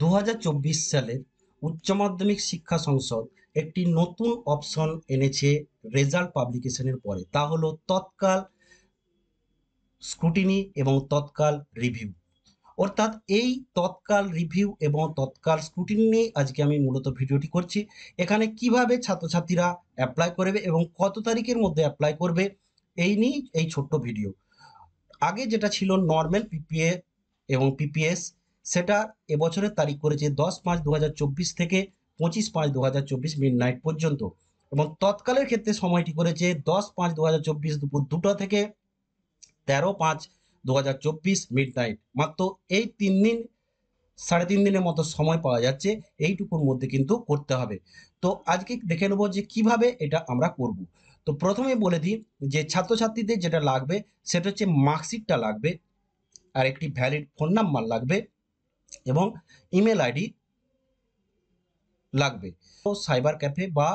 দু সালের উচ্চ মাধ্যমিক শিক্ষা সংসদ একটি নতুন অপশন এনেছে রেজাল্ট পাবলিকেশনের পরে তা হলো তৎকাল স্ক্রুটিনি এবং তৎকাল রিভিউ অর্থাৎ এই তৎকাল রিভিউ এবং তৎকাল স্ক্রুটিনি নিয়ে আজকে আমি মূলত ভিডিওটি করছি এখানে কিভাবে ছাত্রছাত্রীরা অ্যাপ্লাই করবে এবং কত তারিখের মধ্যে অ্যাপ্লাই করবে এই নিয়েই এই ছোট্ট ভিডিও আগে যেটা ছিল নর্মাল পিপিএ এবং পিপিএস সেটা এবছরের তারিখ করেছে দশ পাঁচ দু থেকে পঁচিশ পাঁচ দু হাজার চব্বিশ মিড নাইট পর্যন্ত এবং তৎকালের ক্ষেত্রে সময়টি করেছে দশ পাঁচ দু হাজার চব্বিশ দুপুর দুটো থেকে তেরো পাঁচ দু হাজার চব্বিশ মিড নাইট মাত্র এই তিন দিন সাড়ে তিন দিনের মতো সময় পাওয়া যাচ্ছে এইটুকুর মধ্যে কিন্তু করতে হবে তো আজকে দেখে নেবো যে কিভাবে এটা আমরা করব। তো প্রথমে বলে দিই যে ছাত্রছাত্রীদের যেটা লাগবে সেটা হচ্ছে মার্কশিটটা লাগবে আর একটি ভ্যালিড ফোন নাম্বার লাগবে এবং ইমেল আইডি লাগবে তো সাইবার ক্যাফে বা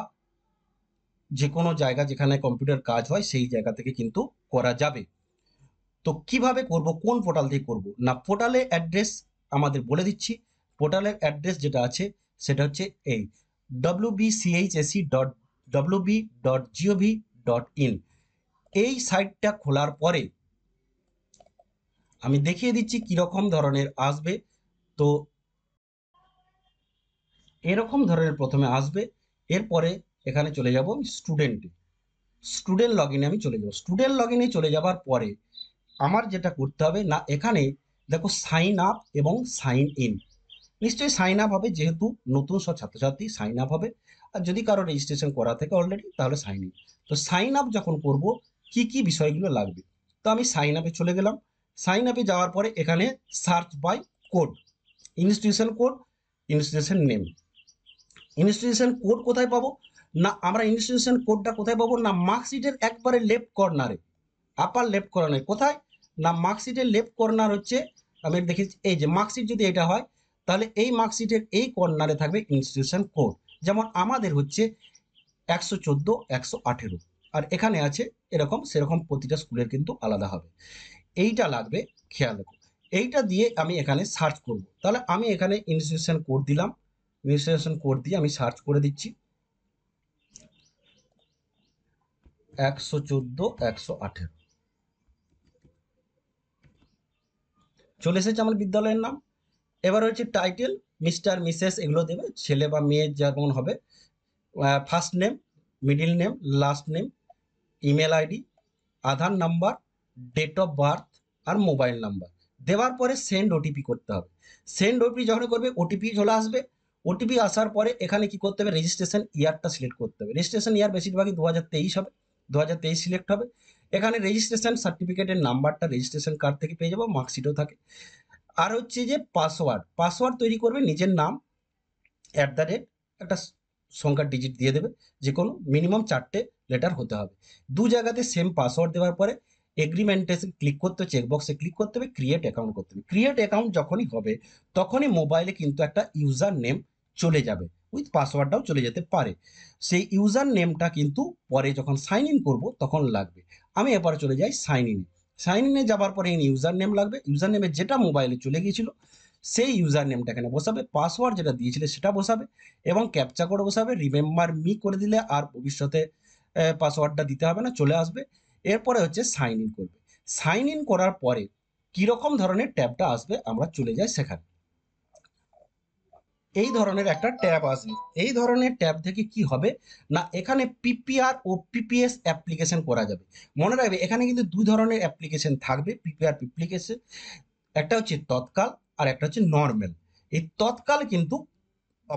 যে কোনো জায়গা যেখানে কম্পিউটার কাজ হয় সেই জায়গা থেকে কিন্তু করা যাবে তো কিভাবে করব কোন পোর্টাল থেকে করব না পোর্টালে অ্যাড্রেস আমাদের বলে দিচ্ছি পোর্টালের অ্যাড্রেস যেটা আছে সেটা হচ্ছে এই W dot W B dot dot in এই সাইটটা খোলার পরে আমি দেখিয়ে দিচ্ছি কীরকম ধরনের আসবে তো এরকম ধরনের প্রথমে আসবে এরপরে এখানে চলে যাব স্টুডেন্টে স্টুডেন্ট লগ আমি চলে যাব স্টুডেন্ট লগ চলে যাবার পরে আমার যেটা করতে হবে না এখানে দেখো সাইন আপ এবং সাইন ইন নিশ্চয়ই সাইন আপ হবে যেহেতু নতুন সব ছাত্রছাত্রী সাইন আপ হবে আর যদি কারো রেজিস্ট্রেশন করা থাকে অলরেডি তাহলে সাইন ইন তো সাইন আপ যখন করব কি কি বিষয়গুলো লাগবে তো আমি সাইন আপে চলে গেলাম সাইন আপে যাওয়ার পরে এখানে search by code institution code institution name institution code কোথায় পাবো না আমরা ইনস্টিটিউশন কোডটা কোথায় পাবো না মার্কশিটের একবারে লেফট কর্নারে আপার লেফট কর্নারে কোথায় না মার্কশিটের লেফট কর্নার হচ্ছে আমি দেখি এই যে মার্কশিট যদি এটা হয় তাহলে এই মার্কশিটের এই কর্নারে থাকবে ইনস্টিটিউশন কোড যেমন আমাদের হচ্ছে একশো চোদ্দো একশো আঠেরো আর এখানে আছে এরকম সেরকম প্রতিটা স্কুলের কিন্তু আলাদা হবে এইটা লাগবে খেয়াল রাখুন এইটা দিয়ে আমি এখানে সার্চ করব তাহলে আমি এখানে ইনস্টিটিউশন কোড দিলাম ইনস্টিটিউশন কোড দিয়ে আমি সার্চ করে দিচ্ছি একশো চোদ্দো একশো আঠেরো চলে এসেছে আমার বিদ্যালয়ের নাম এবার হচ্ছে টাইটেল মিস্টার মিসেস এগুলো দেবে ছেলে বা মেয়ে যেমন হবে first name middle name last name email ID Aadhaar number date of birth আর মোবাইল নাম্বার দেওয়ার পরে সেন্ড ওটিপি করতে হবে সেন্ড ওটিপি যখন করবে ওটিপি চলে আসবে ওটিপি আসার পরে এখানে কি করতে হবে রেজিস্ট্রেশন ইয়ারটা সিলেক্ট করতে হবে রেজিস্ট্রেশন ইয়ার বেশিরভাগই দু হাজার তেইশ হবে দু হাজার তেইশ সিলেক্ট হবে এখানে রেজিস্ট্রেশন সার্টিফিকেটের নাম্বারটা রেজিস্ট্রেশন কার্ড থেকে পেয়ে যাবো মার্কশিটও থাকে আর হচ্ছে যে পাসওয়ার্ড পাসওয়ার্ড তৈরি করবে নিজের নাম অ্যাট দ্য রেট একটা সংখ্যার ডিজিট দিয়ে দেবে যে কোনো মিনিমাম চারটে লেটার হতে হবে দু জায়গাতে সেম পাসওয়ার্ড দেওয়ার পরে এগ্রিমেন্টে ক্লিক করতে হবে চেকবক্সে ক্লিক করতে হবে ক্রিয়েট অ্যাকাউন্ট করতে হবে ক্রিয়েট অ্যাকাউন্ট যখনই হবে তখনই মোবাইলে কিন্তু একটা ইউজার নেম চলে যাবে উইথ পাসওয়ার্ডটাও চলে যেতে পারে সেই ইউজার নেমটা কিন্তু পরে যখন সাইন ইন করবো তখন লাগবে আমি এবার চলে যাই সাইন ইন সাইন ইনে যাবার পরে ইউজার নেম লাগবে ইউজার নেমে যেটা মোবাইলে চলে গিয়েছিল সেই ইউজার নেমটা এখানে বসাবে পাসওয়ার্ড যেটা দিয়েছিলে সেটা বসাবে এবং ক্যাপচা করে বসাবে রিমেম্বার মি করে দিলে আর ভবিষ্যতে পাসওয়ার্ডটা দিতে হবে না চলে আসবে এরপরে হচ্ছে সাইন ইন করবে সাইন ইন করার পরে কীরকম ধরনের ট্যাবটা আসবে আমরা চলে যাই সেখানে এই ধরনের একটা ট্যাব আসবে এই ধরনের ট্যাব থেকে কি হবে না এখানে পিপিআর ও পিপিএস অ্যাপ্লিকেশন করা যাবে মনে রাখবে এখানে কিন্তু দুই ধরনের অ্যাপ্লিকেশন থাকবে পিপিআর অ্যাপ্লিকেশন একটা হচ্ছে তৎকাল আর একটা হচ্ছে নর্মাল এই তৎকাল কিন্তু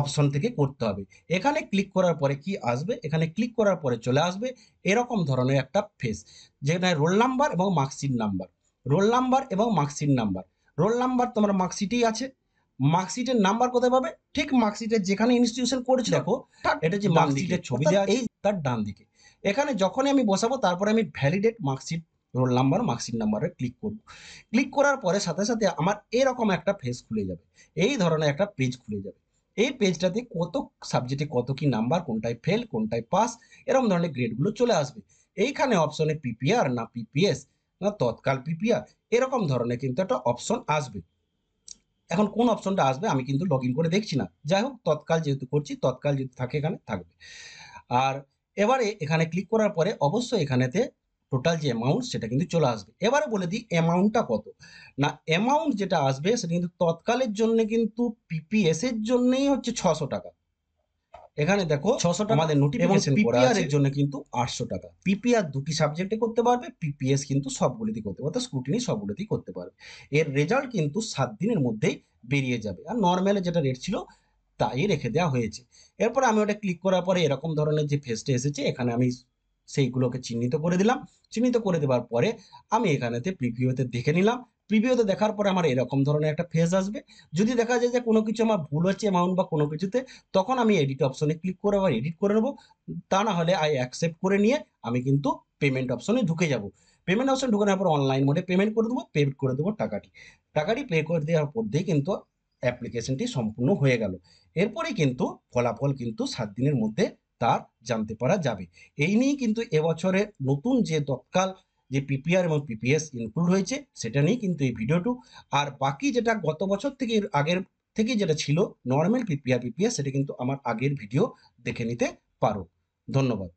অপশন থেকে করতে হবে এখানে ক্লিক করার পরে কি আসবে এখানে ক্লিক করার পরে চলে আসবে এরকম ধরনের একটা ফেস যেখানে রোল নাম্বার এবং মার্কশিট নাম্বার রোল নাম্বার এবং মার্কশিট নাম্বার রোল নাম্বার তোমার মার্কশিটেই আছে মার্কশিটের নাম্বার কোথায় পাবে ঠিক মার্কশিটের যেখানে ইনস্টিটিউশন করেছে দেখো এটা যে মার্কশিটের ছবি দেওয়া এই তার ডান দিকে এখানে যখনই আমি বসাবো তারপরে আমি validate marksheet roll number marksheet নাম্বারে ক্লিক করব ক্লিক করার পরে সাথে সাথে আমার এরকম একটা ফেস খুলে যাবে এই ধরনের একটা পেজ খুলে যাবে এই পেজটাতে কত সাবজেক্টে কত কি নাম্বার কোনটায় ফেল কোনটায় পাস এরকম ধরনের গ্রেডগুলো চলে আসবে এইখানে অপশনে পিপিআর না পিপিএস না তৎকাল পিপিআর এরকম ধরনের কিন্তু একটা অপশন আসবে এখন কোন অপশনটা আসবে আমি কিন্তু লগ করে দেখছি না যাই হোক তৎকাল যেহেতু করছি তৎকাল যদি থাকে এখানে থাকবে আর এবারে এখানে ক্লিক করার পরে অবশ্যই এখানেতে টোটাল যে অ্যামাউন্ট সেটা কিন্তু চলে আসবে এবারে বলে দিই অ্যামাউন্টটা কত না অ্যামাউন্ট যেটা আসবে সেটা কিন্তু তৎকালের জন্য কিন্তু পিপিএসের জন্যই হচ্ছে ছশো টাকা এখানে দেখো ছশো টাকা আমাদের নোটিফিকেশন পিপিআর এর জন্য কিন্তু আটশো টাকা পিপিআর দুটি সাবজেক্টে করতে পারবে পিপিএস কিন্তু সবগুলিতেই করতে পারবে স্ক্রুটিনি সবগুলিতেই করতে পারবে এর রেজাল্ট কিন্তু সাত দিনের মধ্যেই বেরিয়ে যাবে আর নর্মালে যেটা রেট ছিল তাই রেখে দেওয়া হয়েছে এরপর আমি ওটা ক্লিক করার পরে এরকম ধরনের যে ফেসটা এসেছে এখানে আমি সেইগুলোকে চিহ্নিত করে দিলাম চিহ্নিত করে দেওয়ার পরে আমি এখানেতে প্রিভিওতে দেখে নিলাম প্রিভিওতে দেখার পরে আমার এরকম ধরনের একটা ফেজ আসবে যদি দেখা যায় যে কোনো কিছু আমার ভুল হচ্ছে অ্যামাউন্ট বা কোনো কিছুতে তখন আমি এডিট অপশনে ক্লিক করে আবার এডিট করে নেবো তা না হলে আই অ্যাকসেপ্ট করে নিয়ে আমি কিন্তু পেমেন্ট অপশনে ঢুকে যাব পেমেন্ট অপশন ঢুকে নেওয়ার পর অনলাইন মোডে পেমেন্ট করে দেবো পেমেন্ট করে দেবো টাকাটি টাকাটি পে করে দেওয়ার পর দিয়ে কিন্তু অ্যাপ্লিকেশনটি সম্পূর্ণ হয়ে গেল এরপরে কিন্তু ফলাফল কিন্তু সাত দিনের মধ্যে তা জানতে পারা যাবে এই নিয়েই কিন্তু এবছরে নতুন যে তৎকাল যে পিপিআর এবং পিপিএস ইনক্লুড হয়েছে সেটা নিয়ে কিন্তু এই ভিডিওটু আর বাকি যেটা গত বছর থেকে আগের থেকে যেটা ছিল নর্মাল পিপিআর পিপিএস সেটা কিন্তু আমার আগের ভিডিও দেখে নিতে পারো ধন্যবাদ